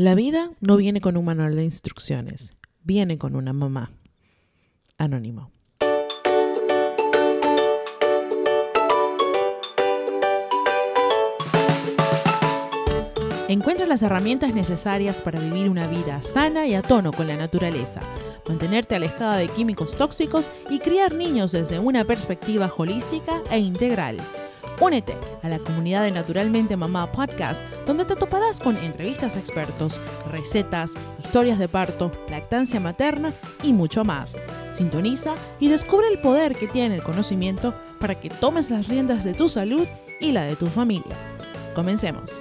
La vida no viene con un manual de instrucciones, viene con una mamá. Anónimo. Encuentra las herramientas necesarias para vivir una vida sana y a tono con la naturaleza, mantenerte alejada de químicos tóxicos y criar niños desde una perspectiva holística e integral. Únete a la comunidad de Naturalmente Mamá Podcast, donde te toparás con entrevistas a expertos, recetas, historias de parto, lactancia materna y mucho más. Sintoniza y descubre el poder que tiene el conocimiento para que tomes las riendas de tu salud y la de tu familia. Comencemos.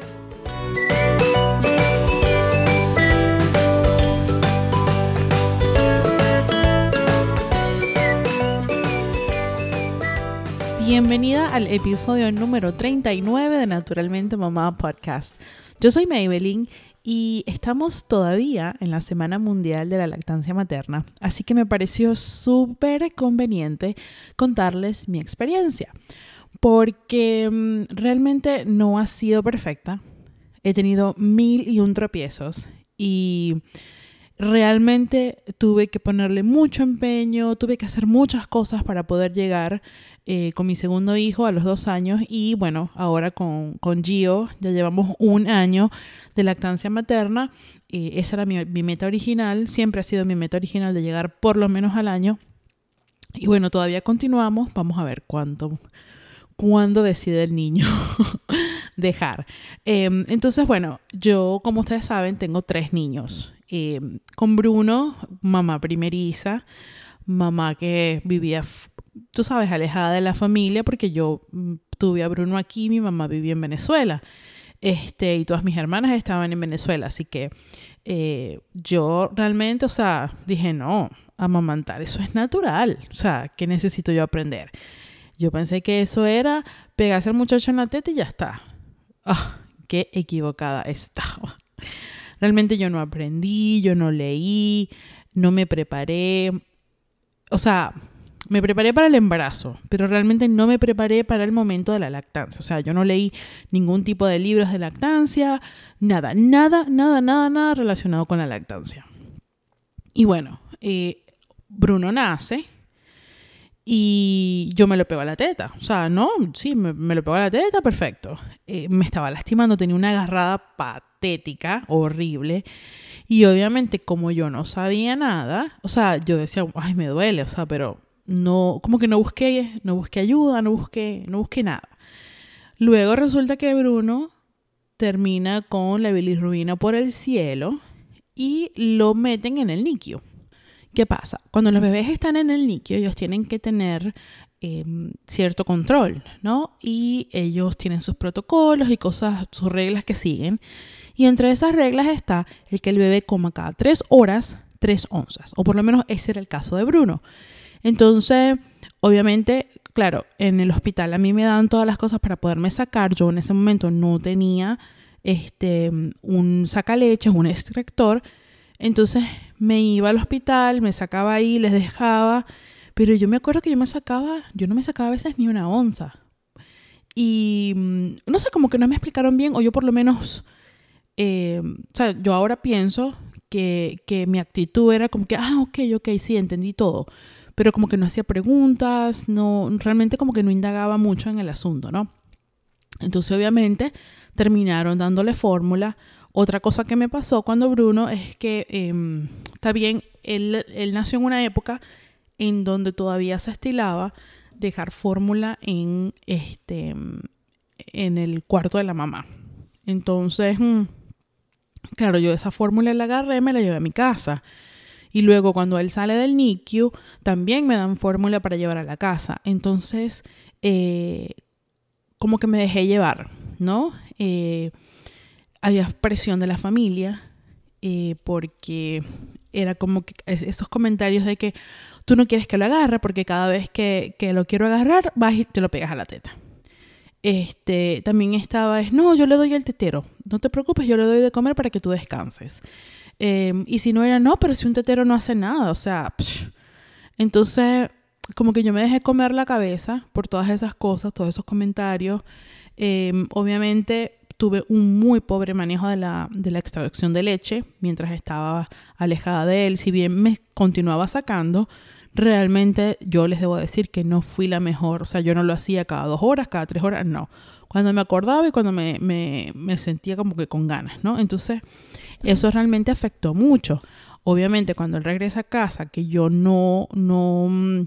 Bienvenida al episodio número 39 de Naturalmente Mamá Podcast. Yo soy Maybelline y estamos todavía en la Semana Mundial de la Lactancia Materna, así que me pareció súper conveniente contarles mi experiencia, porque mm, realmente no ha sido perfecta. He tenido mil y un tropiezos y realmente tuve que ponerle mucho empeño, tuve que hacer muchas cosas para poder llegar eh, con mi segundo hijo a los dos años y bueno, ahora con, con Gio ya llevamos un año de lactancia materna. Eh, esa era mi, meta original, siempre ha sido mi meta original de llegar por lo menos al año. Y bueno, todavía continuamos, vamos a ver cuánto, cuándo decide el niño dejar. Em, entonces, bueno, yo, como ustedes saben, tengo tres niños. Em, con Bruno, mamá primeriza, mamá que vivía tú sabes, alejada de la familia porque yo mm, tuve a Bruno aquí, mi mamá vivía en Venezuela. Este, y todas mis hermanas estaban en Venezuela, así que eh, yo realmente, o sea, dije, no, amamantar, eso es natural, o sea, ¿qué necesito yo aprender? Yo pensé que eso era pegarse al muchacho en la teta y ya está. Ah, qué equivocada estaba. Realmente yo no aprendí, yo no leí, no me preparé. O sea, me preparé para el embarazo, pero realmente no me preparé para el momento de la lactancia. O sea, yo no leí ningún tipo de libros de lactancia, nada, nada, nada, nada, nada relacionado con la lactancia. Y bueno, eh, Bruno nace y yo me lo pego a la teta. O sea, no, sí, me, lo pego a la teta, perfecto. Eh, me estaba lastimando, tenía una agarrada patética, horrible. Y obviamente, como yo no sabía nada, o sea, yo decía, ay, me duele, o sea, pero como que no busqué, no busqué ayuda, no busqué, no busqué nada. Luego resulta que Bruno termina con la bilirrubina por el cielo y lo meten en el niquio. ¿Qué pasa? Cuando los bebés están en el niquio, ellos tienen que tener em, cierto control, ¿no? Y ellos tienen sus protocolos y cosas, sus reglas que siguen. Y entre esas reglas está el que el bebé coma cada tres horas tres onzas, o por lo menos ese era el caso de Bruno. Entonces, obviamente, claro, en el hospital a mí me daban todas las cosas para poderme sacar. Yo en ese momento no tenía este, un sacaleches, un extractor. Entonces me iba al hospital, me sacaba ahí, les dejaba. Pero yo me acuerdo que yo me sacaba, yo no me sacaba a veces ni una onza. Y mm, no sé, como que no me explicaron bien, o yo por lo menos, eh, o sea, yo ahora pienso que, que mi actitud era como que, ah, ok, ok, sí, entendí todo pero como que no hacía preguntas, no, realmente como que no indagaba mucho en el asunto, ¿no? Entonces obviamente terminaron dándole fórmula. Otra cosa que me pasó cuando Bruno es que, eh, está bien, él, nació en una época en donde todavía se estilaba dejar fórmula en, este, en el cuarto de la mamá. Entonces, mm, claro, yo esa fórmula la agarré, me la llevé a mi casa. Y luego cuando él sale del NICU, también me dan fórmula para llevar a la casa. Entonces, eh, como que me dejé llevar, ¿no? Eh, había presión de la familia eh, porque era como que esos comentarios de que tú no quieres que lo agarre porque cada vez que, que lo quiero agarrar vas y te lo pegas a la teta. Este, también estaba, es, no, yo le doy el tetero, no te preocupes, yo le doy de comer para que tú descanses. Em, y si no era, no, pero si un tetero no hace nada, o sea, entonces como que yo me dejé comer la cabeza por todas esas cosas, todos esos comentarios. Em, obviamente tuve un muy pobre manejo de la, de la, extracción de leche mientras estaba alejada de él. Si bien me continuaba sacando, realmente yo les debo decir que no fui la mejor. O sea, yo no lo hacía cada dos horas, cada tres horas, no. Cuando me acordaba y cuando me, me, me sentía como que con ganas, ¿no? Entonces, eso realmente afectó mucho. Obviamente, cuando él regresa a casa, que yo no, no, mm,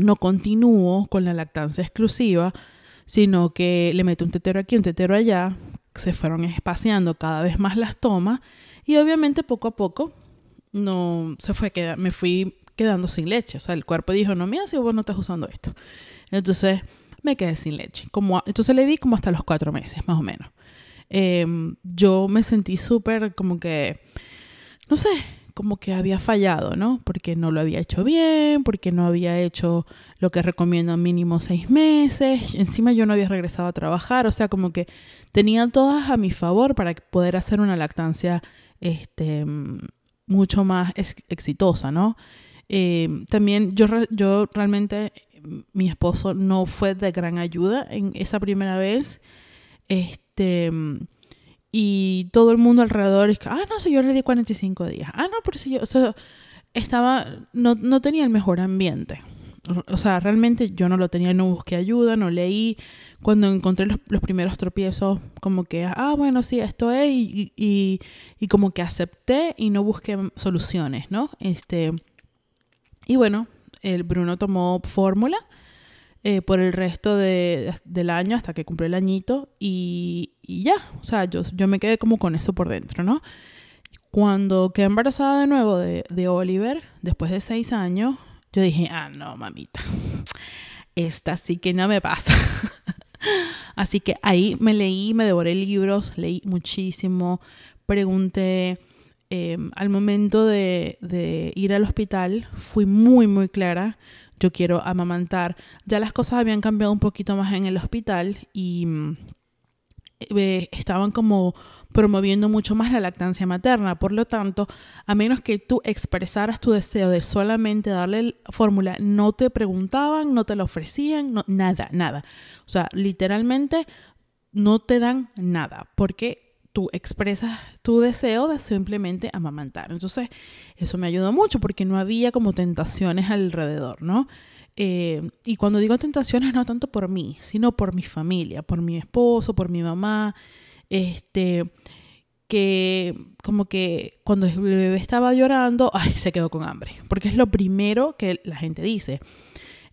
no continúo con la lactancia exclusiva, sino que le meto un tetero aquí, un tetero allá, se fueron espaciando cada vez más las tomas y obviamente poco a poco no se fue queda, me fui quedando sin leche, o sea, el cuerpo dijo, "No, mira, si vos no estás usando esto." Entonces, me quedé sin leche. Como entonces le di como hasta los cuatro meses, más o menos. Em, yo me sentí súper como que, no sé, como que había fallado, ¿no? Porque no lo había hecho bien, porque no había hecho lo que recomiendan mínimo seis meses, encima yo no había regresado a trabajar, o sea, como que tenía todas a mi favor para poder hacer una lactancia este, mucho más exitosa, ¿no? Em, también yo, yo realmente, mi esposo no fue de gran ayuda en esa primera vez. Este, este, y todo el mundo alrededor es que, ah, no sé, yo le di 45 días. Ah, no, pero si yo, o sea, estaba, no, no tenía el mejor ambiente. O sea, realmente yo no lo tenía, no busqué ayuda, no leí. Cuando encontré los, primeros tropiezos, como que, ah, bueno, sí, esto es, y, y, como que acepté y no busqué soluciones, ¿no? Este, y bueno, el Bruno tomó fórmula eh, por el resto del año hasta que cumplí el añito y, ya, o sea, yo, yo me quedé como con eso por dentro, ¿no? Cuando quedé embarazada de nuevo de, Oliver, después de seis años, yo dije, ah, no, mamita, esta sí que no me pasa. Así que ahí me leí, me devoré libros, leí muchísimo, pregunté, eh, al momento de, de, ir al hospital fui muy, muy clara yo quiero amamantar. Ya las cosas habían cambiado un poquito más en el hospital y mm, eh, estaban como promoviendo mucho más la lactancia materna. Por lo tanto, a menos que tú expresaras tu deseo de solamente darle fórmula, no te preguntaban, no te la ofrecían, nada, nada. O sea, literalmente no te dan nada porque tú expresas tu deseo de simplemente amamantar. Entonces, eso me ayudó mucho porque no había como tentaciones alrededor, ¿no? Eh, y cuando digo tentaciones, no tanto por mí, sino por mi familia, por mi esposo, por mi mamá, este que como que cuando el bebé estaba llorando, ay, se quedó con hambre, porque es lo primero que la gente dice.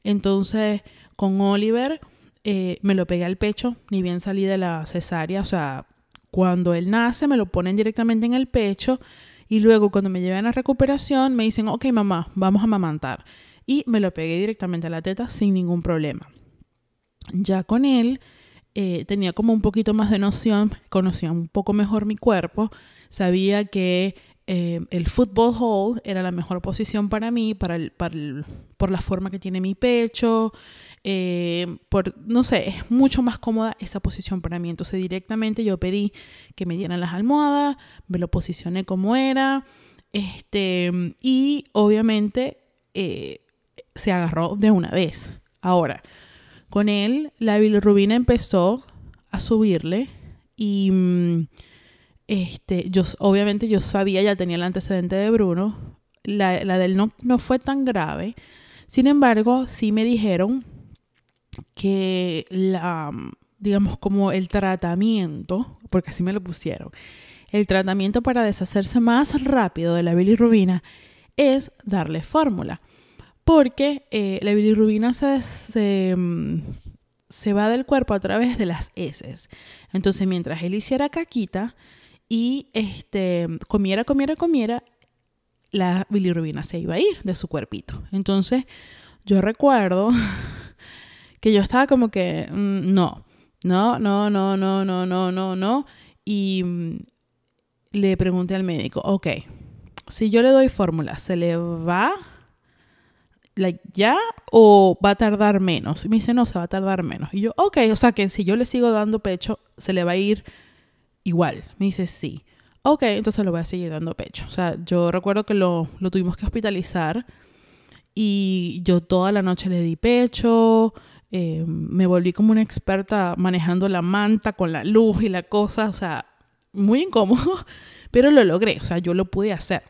Entonces, con Oliver eh, me lo pegué al pecho, ni bien salí de la cesárea, o sea, cuando él nace, me lo ponen directamente en el pecho y luego cuando me llevan a recuperación, me dicen, ok mamá, vamos a amamantar. Y me lo pegué directamente a la teta sin ningún problema. Ya con él, eh, tenía como un poquito más de noción, conocía un poco mejor mi cuerpo, sabía que eh, el football hall era la mejor posición para mí, por la forma que tiene mi pecho, eh, por, no sé, es mucho más cómoda esa posición para mí. Entonces directamente yo pedí que me dieran las almohadas, me lo posicioné como era, este, y obviamente eh, se agarró de una vez. Ahora, con él la bilirrubina empezó a subirle y mm, este, yo, obviamente yo sabía, ya tenía el antecedente de Bruno, la, del no, no fue tan grave. Sin embargo, sí me dijeron que la, digamos, como el tratamiento, porque así me lo pusieron, el tratamiento para deshacerse más rápido de la bilirrubina es darle fórmula, porque eh, la bilirrubina se, mm, se, va del cuerpo a través de las heces. Entonces, mientras él hiciera caquita y este, comiera, comiera, comiera, la bilirrubina se iba a ir de su cuerpito. Entonces, yo recuerdo que yo estaba como que, mm, no, no, no, no, no, no, no, no, no. Y mm, le pregunté al médico, ok, si yo le doy fórmula, ¿se le va ya o va a tardar menos? Y me dice, no, se va a tardar menos. Y yo, ok, o sea que si yo le sigo dando pecho, se le va a ir igual. Me dice, sí. Ok, entonces lo voy a seguir dando pecho. O sea, yo recuerdo que lo, lo tuvimos que hospitalizar y yo toda la noche le di pecho, eh, me volví como una experta manejando la manta con la luz y la cosa, o sea, muy incómodo, pero lo logré, o sea, yo lo pude hacer.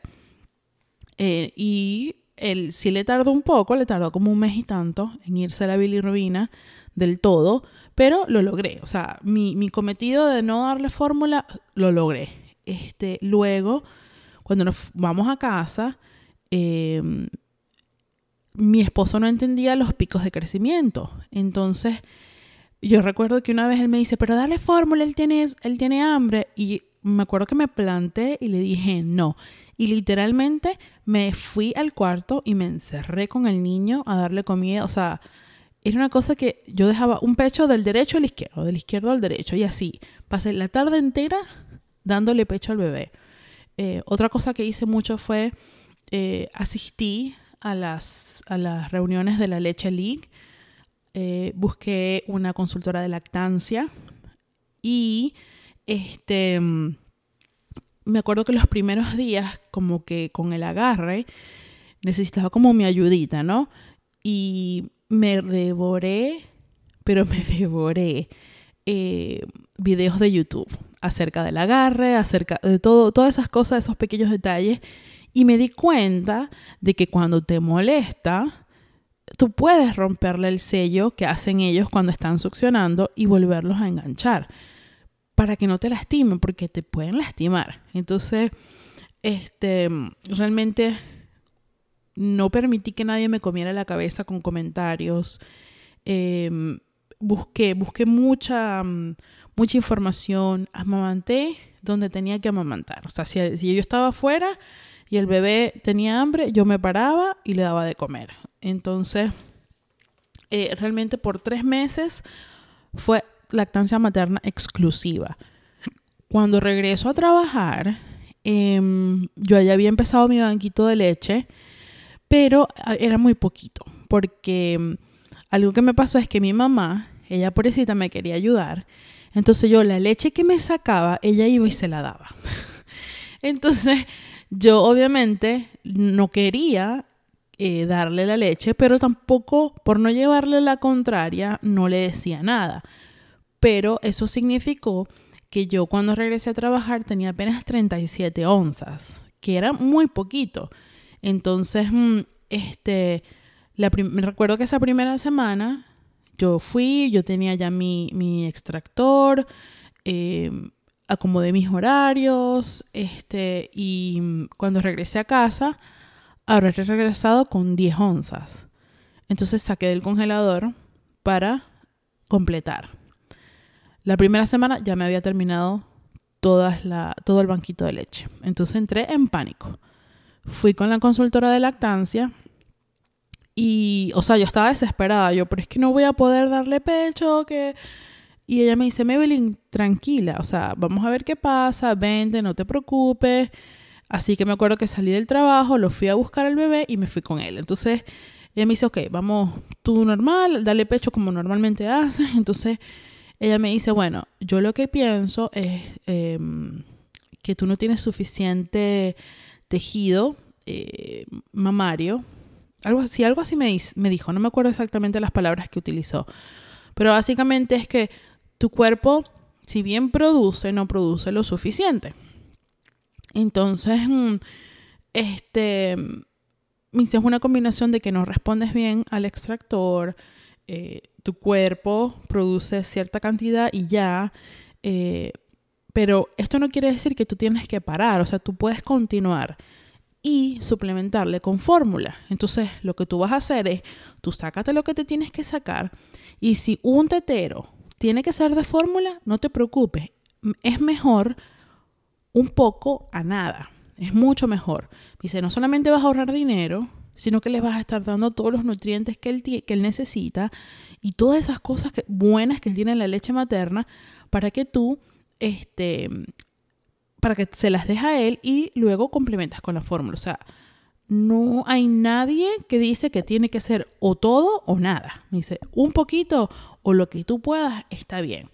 Eh, y él sí le tardó un poco, le tardó como un mes y tanto en irse a la bilirrubina del todo, pero lo logré, o sea, mi, mi cometido de no darle fórmula, lo logré. Este, luego, cuando nos vamos a casa, eh, mi esposo no entendía los picos de crecimiento. Entonces, yo recuerdo que una vez él me dice, pero dale fórmula, él tiene, él tiene hambre. Y me acuerdo que me planté y le dije no. Y literalmente me fui al cuarto y me encerré con el niño a darle comida. O sea, era una cosa que yo dejaba un pecho del derecho al izquierdo, del izquierdo al derecho. Y así, pasé la tarde entera dándole pecho al bebé. Eh, otra cosa que hice mucho fue, eh, asistí a las, a las reuniones de la Leche League, eh, busqué una consultora de lactancia y este, mm, me acuerdo que los primeros días, como que con el agarre, necesitaba como mi ayudita, ¿no? Y me devoré, pero me devoré eh, videos de YouTube acerca del agarre, acerca de todo, todas esas cosas, esos pequeños detalles y me di cuenta de que cuando te molesta, tú puedes romperle el sello que hacen ellos cuando están succionando y volverlos a enganchar para que no te lastimen, porque te pueden lastimar. Entonces, este, realmente no permití que nadie me comiera la cabeza con comentarios. Em, busqué, mucha, mm, mucha información, amamanté donde tenía que amamantar. O sea, si, si yo estaba afuera, y el bebé tenía hambre, yo me paraba y le daba de comer. Entonces, eh, realmente por tres meses fue lactancia materna exclusiva. Cuando regreso a trabajar, em, yo ya había empezado mi banquito de leche, pero ah, era muy poquito, porque em, algo que me pasó es que mi mamá, ella pobrecita me quería ayudar, entonces yo la leche que me sacaba, ella iba y se la daba. Entonces yo obviamente no quería eh, darle la leche, pero tampoco por no llevarle la contraria no le decía nada. Pero eso significó que yo cuando regresé a trabajar tenía apenas 37 onzas, que era muy poquito. Entonces, mm, este, recuerdo que esa primera semana yo fui, yo tenía ya mi, extractor, eh, acomodé mis horarios, este, y cuando regresé a casa, habré regresado con 10 onzas. Entonces saqué del congelador para completar. La primera semana ya me había terminado todo el banquito de leche. Entonces entré en pánico. Fui con la consultora de lactancia y, o sea, yo estaba desesperada. Yo, pero es que no voy a poder darle pecho, que y ella me dice, Maybelline, tranquila, o sea, vamos a ver qué pasa, vente, no te preocupes. Así que me acuerdo que salí del trabajo, lo fui a buscar al bebé y me fui con él. Entonces ella me dice, ok, vamos tú normal, dale pecho como normalmente haces. Entonces ella me dice, bueno, yo lo que pienso es em, que tú no tienes suficiente tejido eh, mamario. Algo así, algo así me dijo, no me acuerdo exactamente las palabras que utilizó. Pero básicamente es que tu cuerpo, si bien produce, no produce lo suficiente. Entonces, mm, este, mm, es una combinación de que no respondes bien al extractor, eh, tu cuerpo produce cierta cantidad y ya, eh, pero esto no quiere decir que tú tienes que parar, o sea, tú puedes continuar y suplementarle con fórmula. Entonces, lo que tú vas a hacer es, tú sácate lo que te tienes que sacar y si un tetero tiene que ser de fórmula, no te preocupes. Es mejor un poco a nada. Es mucho mejor. Dice, no solamente vas a ahorrar dinero, sino que le vas a estar dando todos los nutrientes que él, que él necesita y todas esas cosas que, buenas que él tiene en la leche materna para que tú, este, para que se las deje a él y luego complementas con la fórmula. O sea, no hay nadie que dice que tiene que ser o todo o nada. Me dice, un poquito o lo que tú puedas está bien.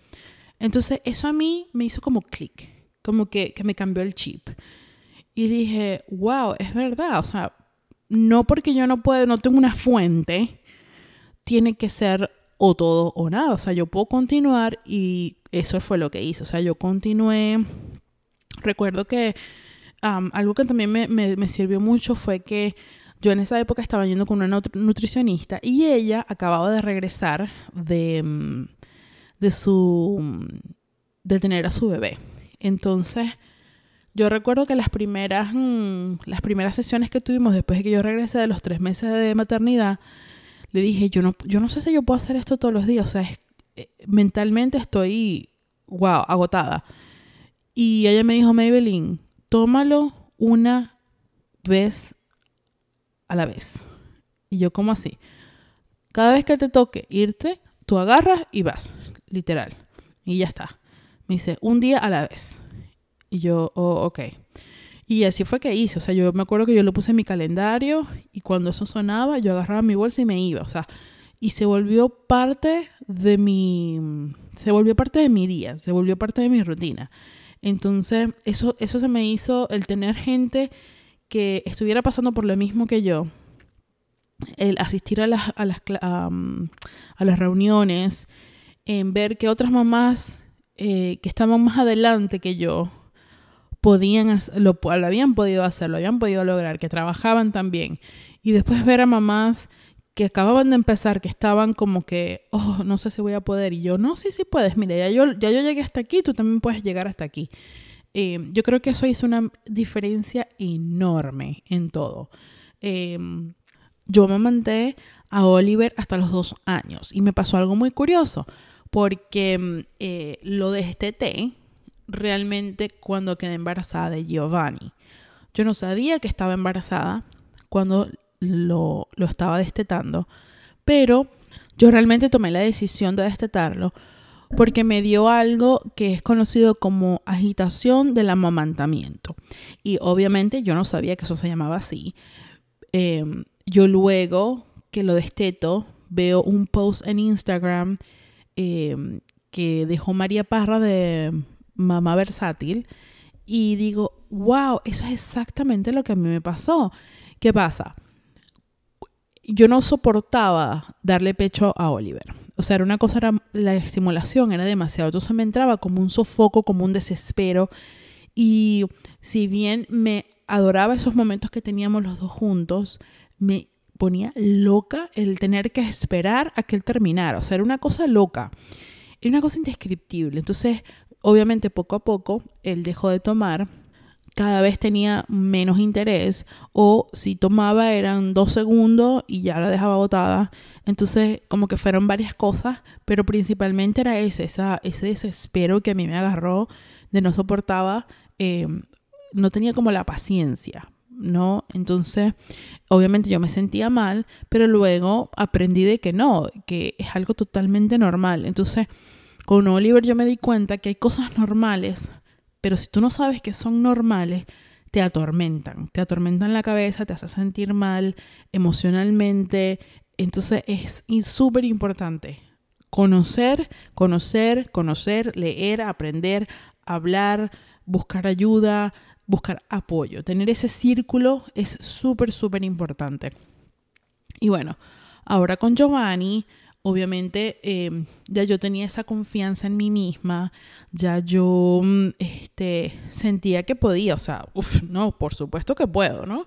Entonces eso a mí me hizo como clic, como que, me cambió el chip. Y dije, wow, es verdad. O sea, no porque yo no puedo, no tengo una fuente, tiene que ser o todo o nada. O sea, yo puedo continuar y eso fue lo que hice. O sea, yo continué. Recuerdo que algo que también me, me, sirvió mucho fue que yo en esa época estaba yendo con una nutricionista y ella acababa de regresar de, mm, de su mm, de tener a su bebé. Entonces, yo recuerdo que las primeras, mm, las primeras sesiones que tuvimos después de que yo regresé de los tres meses de maternidad, le dije, yo no, yo no sé si yo puedo hacer esto todos los días. O sea, es, eh, mentalmente estoy, wow, agotada. Y ella me dijo, Maybelline, tómalo una vez a la vez. Y yo como así. Cada vez que te toque irte, tú agarras y vas, literal. Y ya está. Me dice, un día a la vez. Y yo, oh, ok. Y así fue que hice. O sea, yo me acuerdo que yo lo puse en mi calendario y cuando eso sonaba, yo agarraba mi bolsa y me iba. O sea, y se volvió parte de mi. Se volvió parte de mi día, se volvió parte de mi rutina. Entonces, eso, se me hizo el tener gente que estuviera pasando por lo mismo que yo, el asistir a las, a las, a, las reuniones, en ver que otras mamás eh, que estaban más adelante que yo podían lo, lo habían podido hacer, lo habían podido lograr, que trabajaban también. Y después ver a mamás que acababan de empezar, que estaban como que, oh, no sé si voy a poder. Y yo, no, sí, sí puedes. Mira, ya yo, ya yo llegué hasta aquí, tú también puedes llegar hasta aquí. Em, yo creo que eso hizo una diferencia enorme en todo. Em, yo me manté a Oliver hasta los dos años y me pasó algo muy curioso porque em, eh, lo este té, realmente cuando quedé embarazada de Giovanni. Yo no sabía que estaba embarazada cuando lo, estaba destetando, pero yo realmente tomé la decisión de destetarlo porque me dio algo que es conocido como agitación del amamantamiento. Y obviamente yo no sabía que eso se llamaba así. Em, yo luego que lo desteto veo un post en Instagram em, que dejó María Parra de Mamá Versátil y digo, wow, eso es exactamente lo que a mí me pasó. ¿Qué pasa? yo no soportaba darle pecho a Oliver. O sea, era una cosa, la estimulación era demasiado. Entonces me entraba como un sofoco, como un desespero. Y si bien me adoraba esos momentos que teníamos los dos juntos, me ponía loca el tener que esperar a que él terminara. O sea, era una cosa loca. Era una cosa indescriptible. Entonces, obviamente, poco a poco, él dejó de tomar cada vez tenía menos interés o si tomaba eran dos segundos y ya la dejaba botada. Entonces como que fueron varias cosas, pero principalmente era ese, esa, ese desespero que a mí me agarró de no soportaba, em, no tenía como la paciencia. ¿No? Entonces, obviamente yo me sentía mal, pero luego aprendí de que no, que es algo totalmente normal. Entonces, con Oliver yo me di cuenta que hay cosas normales pero si tú no sabes que son normales, te atormentan, te atormentan la cabeza, te hace sentir mal emocionalmente. Entonces es súper importante conocer, conocer, conocer, leer, aprender, hablar, buscar ayuda, buscar apoyo. Tener ese círculo es súper, súper importante. Y bueno, ahora con Giovanni, obviamente em, ya yo tenía esa confianza en mí misma, ya yo mm, este, sentía que podía, o sea, no, por supuesto que puedo, ¿no?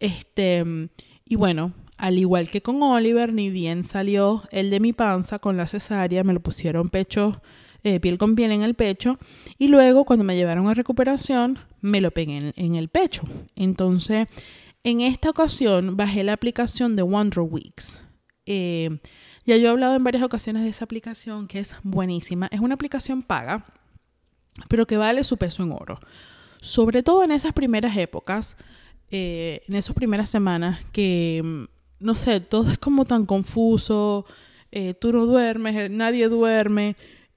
Este, mm, y bueno, al igual que con Oliver, ni bien salió el de mi panza con la cesárea, me lo pusieron pecho, eh, piel con piel en el pecho, y luego cuando me llevaron a recuperación, me lo pegué en, en el pecho. Entonces, en esta ocasión bajé la aplicación de Wonder Weeks eh, ya yo he hablado en varias ocasiones de esa aplicación que es buenísima. Es una aplicación paga, pero que vale su peso en oro. Sobre todo en esas primeras épocas, eh, en esas primeras semanas que, mm, no sé, todo es como tan confuso, eh, tú no duermes, nadie duerme.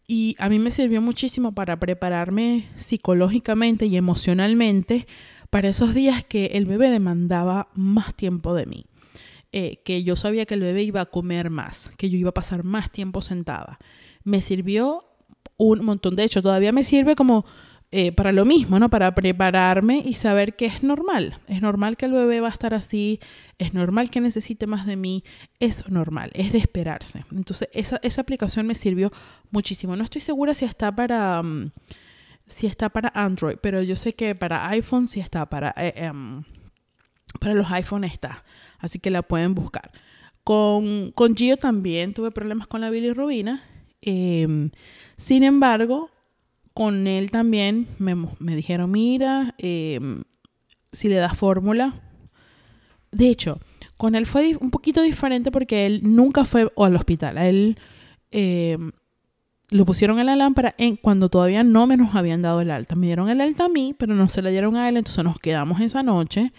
Y a mí me sirvió muchísimo para prepararme psicológicamente y emocionalmente para esos días que el bebé demandaba más tiempo de mí. Eh, que yo sabía que el bebé iba a comer más, que yo iba a pasar más tiempo sentada. Me sirvió un montón, de hecho, todavía me sirve como eh, para lo mismo, ¿no? Para prepararme y saber que es normal. Es normal que el bebé va a estar así, es normal que necesite más de mí, es normal, es de esperarse. Entonces, esa, aplicación me sirvió muchísimo. No estoy segura si está para... Mm, si está para Android, pero yo sé que para iPhone sí está, para eh, em, para los iPhone está, así que la pueden buscar. Con, con Gio también tuve problemas con la bilirrubina, eh, sin embargo, con él también me, dijeron, mira, em, si le das fórmula. De hecho, con él fue un poquito diferente porque él nunca fue al hospital. A él em, lo pusieron en la lámpara en, cuando todavía no me nos habían dado el alta. Me dieron el alta a mí, pero no se la dieron a él, entonces nos quedamos esa noche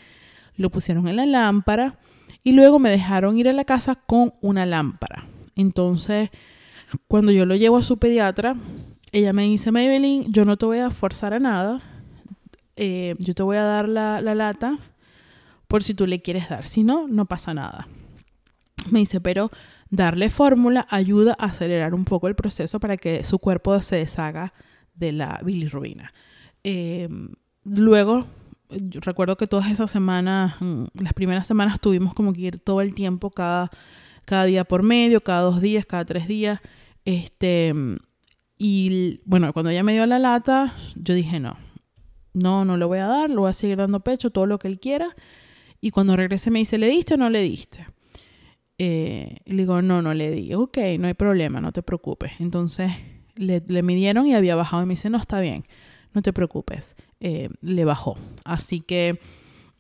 lo pusieron en la lámpara y luego me dejaron ir a la casa con una lámpara. Entonces, cuando yo lo llevo a su pediatra, ella me dice, Maybelline, yo no te voy a forzar a nada, eh, yo te voy a dar la, lata por si tú le quieres dar, si no, no pasa nada. Me dice, pero darle fórmula ayuda a acelerar un poco el proceso para que su cuerpo se deshaga de la bilirrubina. Eh, luego recuerdo que todas esas semanas, mm, las primeras semanas tuvimos como que ir todo el tiempo, cada, día por medio, cada dos días, cada tres días. Este, y bueno, cuando ella me dio la lata, yo dije, no, no, no le voy a dar, lo voy a seguir dando pecho, todo lo que él quiera. Y cuando regresé me dice, ¿le diste o no le diste? Eh, le digo, no, no le di. Ok, no hay problema, no te preocupes. Entonces le midieron y había bajado y me dice, no, está bien no te preocupes, eh, le bajó. Así que,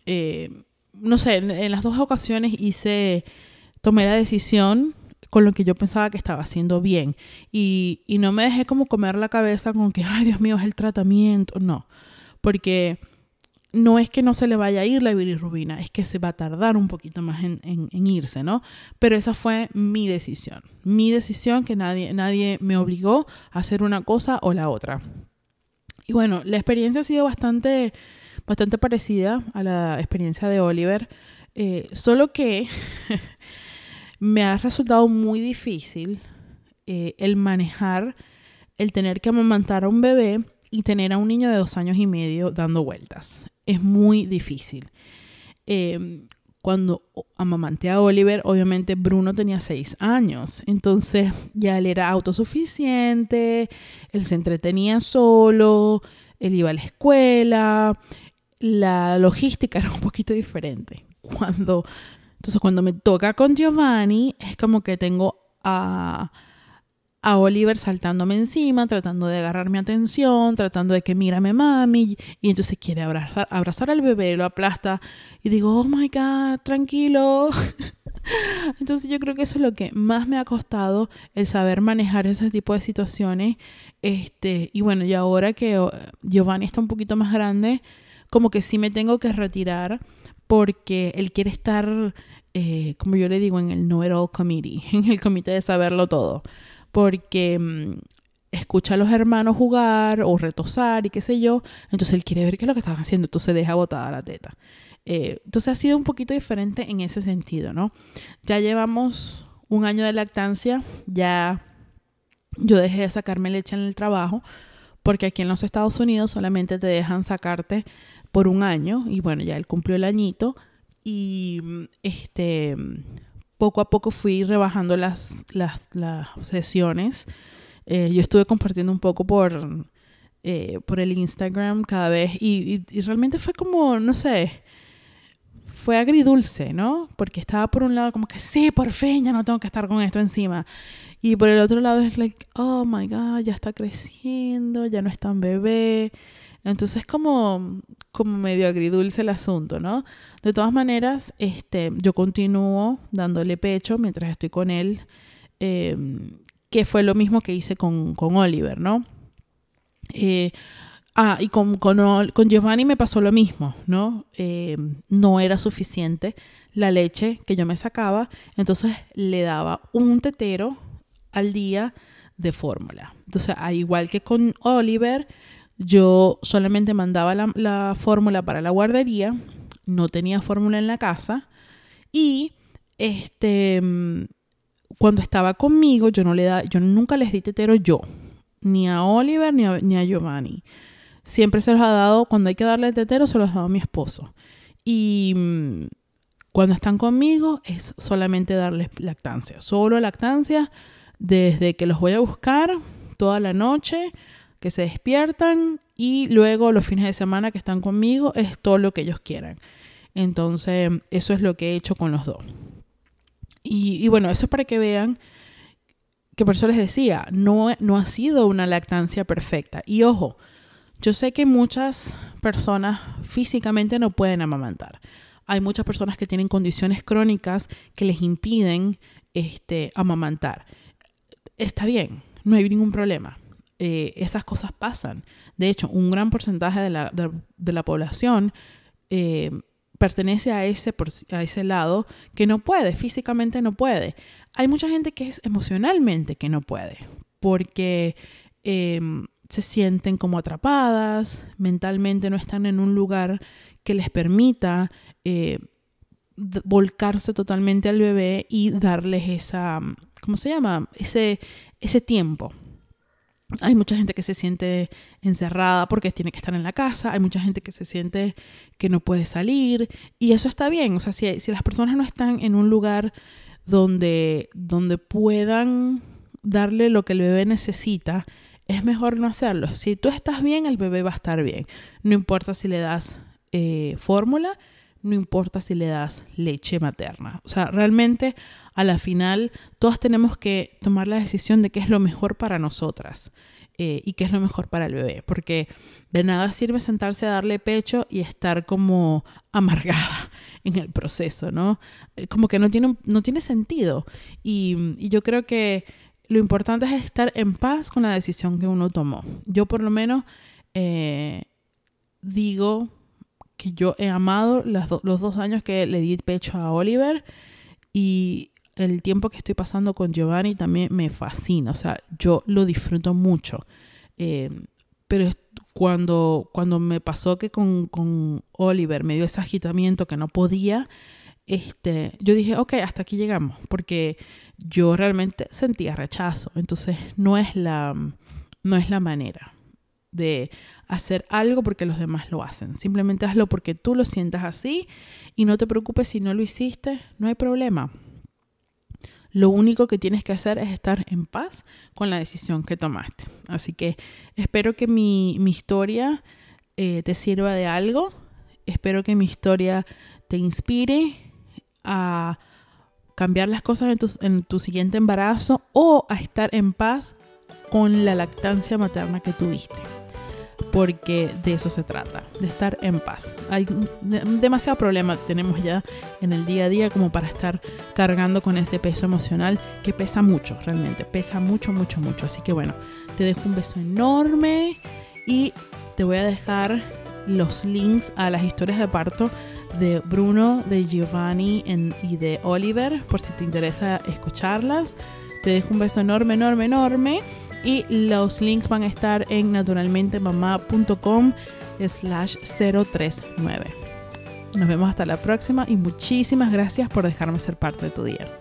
eh, no sé, en, las dos ocasiones hice, tomé la decisión con lo que yo pensaba que estaba haciendo bien y, no me dejé como comer la cabeza con que, ay Dios mío, es el tratamiento, no, porque no es que no se le vaya a ir la bilirrubina, es que se va a tardar un poquito más en, irse, ¿no? Pero esa fue mi decisión, mi decisión que nadie, nadie me obligó a hacer una cosa o la otra. Y bueno, la experiencia ha sido bastante, bastante parecida a la experiencia de Oliver, eh, solo que me ha resultado muy difícil eh, el manejar, el tener que amamantar a un bebé y tener a un niño de dos años y medio dando vueltas. Es muy difícil. Em, cuando amamanté a Oliver, obviamente Bruno tenía seis años, entonces ya él era autosuficiente, él se entretenía solo, él iba a la escuela, la logística era un poquito diferente. Cuando, entonces cuando me toca con Giovanni, es como que tengo a a Oliver saltándome encima, tratando de agarrar mi atención, tratando de que mírame mami, y entonces quiere abrazar, al bebé, lo aplasta, y digo, oh my god, tranquilo. entonces yo creo que eso es lo que más me ha costado, el saber manejar ese tipo de situaciones, este, y bueno, y ahora que oh, Giovanni está un poquito más grande, como que sí me tengo que retirar porque él quiere estar, eh, como yo le digo, en el know-it-all committee, en el comité de saberlo todo porque mm, escucha a los hermanos jugar o retosar y qué sé yo, entonces él quiere ver qué es lo que están haciendo, entonces deja botada la teta. Eh, entonces ha sido un poquito diferente en ese sentido, ¿no? Ya llevamos un año de lactancia, ya yo dejé de sacarme leche en el trabajo, porque aquí en los Estados Unidos solamente te dejan sacarte por un año, y bueno, ya él cumplió el añito, y mm, este poco a poco fui rebajando las, las, las sesiones. Eh, yo estuve compartiendo un poco por, eh, por el Instagram cada vez y, realmente fue como, no sé, fue agridulce, ¿no? Porque estaba por un lado como que sí, por fin ya no tengo que estar con esto encima. Y por el otro lado es like, oh my god, ya está creciendo, ya no es tan bebé, entonces como, como medio agridulce el asunto, ¿no? De todas maneras, este, yo continúo dándole pecho mientras estoy con él, em, que fue lo mismo que hice con, con Oliver, ¿no? Eh, ah, y con, Giovanni me pasó lo mismo, ¿no? Em, no era suficiente la leche que yo me sacaba, entonces le daba un tetero al día de fórmula. Entonces, igual que con Oliver, yo solamente mandaba la, fórmula para la guardería, no tenía fórmula en la casa y este mm, cuando estaba conmigo yo no le da, yo nunca les di tetero yo, ni a Oliver ni a, Giovanni. Siempre se los ha dado cuando hay que darle tetero se los ha dado mi esposo. Y mm, cuando están conmigo es solamente darles lactancia, solo lactancia desde que los voy a buscar toda la noche que se despiertan y luego los fines de semana que están conmigo es todo lo que ellos quieran. Entonces, eso es lo que he hecho con los dos. Y, bueno, eso es para que vean que por eso les decía, no, no ha sido una lactancia perfecta. Y ojo, yo sé que muchas personas físicamente no pueden amamantar. Hay muchas personas que tienen condiciones crónicas que les impiden este, amamantar. Está bien, no hay ningún problema. Eh, esas cosas pasan. De hecho, un gran porcentaje de la, población eh, pertenece a ese, a ese lado que no puede, físicamente no puede. Hay mucha gente que es emocionalmente que no puede, porque em, se sienten como atrapadas, mentalmente no están en un lugar que les permita eh, volcarse totalmente al bebé y darles esa, ¿cómo se llama? ese tiempo, hay mucha gente que se siente encerrada porque tiene que estar en la casa, hay mucha gente que se siente que no puede salir y eso está bien, o sea, si, las personas no están en un lugar donde, donde puedan darle lo que el bebé necesita, es mejor no hacerlo. Si tú estás bien, el bebé va a estar bien, no importa si le das eh, fórmula, no importa si le das leche materna. O sea, realmente a la final todas tenemos que tomar la decisión de qué es lo mejor para nosotras eh, y qué es lo mejor para el bebé, porque de nada sirve sentarse a darle pecho y estar como amargada en el proceso, ¿no? Eh, como que no tiene, no tiene sentido. Y, yo creo que lo importante es estar en paz con la decisión que uno tomó. Yo por lo menos eh, digo que yo he amado los dos años que le di pecho a Oliver y el tiempo que estoy pasando con Giovanni también me fascina, o sea, yo lo disfruto mucho. Eh, pero cuando, cuando me pasó que con, Oliver me dio ese agitamiento que no podía, este, yo dije, ok, hasta aquí llegamos, porque yo realmente sentía rechazo, entonces no es la, no es la manera de hacer algo porque los demás lo hacen. Simplemente hazlo porque tú lo sientas así y no te preocupes si no lo hiciste, no hay problema lo único que tienes que hacer es estar en paz con la decisión que tomaste. Así que espero que mi, historia eh, te sirva de algo. Espero que mi historia te inspire a cambiar las cosas en en tu siguiente embarazo o a estar en paz con la lactancia materna que tuviste porque de eso se trata, de estar en paz. Hay demasiado problema tenemos ya en el día a día como para estar cargando con ese peso emocional que pesa mucho, realmente, pesa mucho, mucho, mucho. Así que bueno, te dejo un beso enorme y te voy a dejar los links a las historias de parto de Bruno, de Giovanni y de Oliver por si te interesa escucharlas. Te dejo un beso enorme, enorme, enorme y los links van a estar en naturalmentemamá.com slash 039. Nos vemos hasta la próxima y muchísimas gracias por dejarme ser parte de tu día.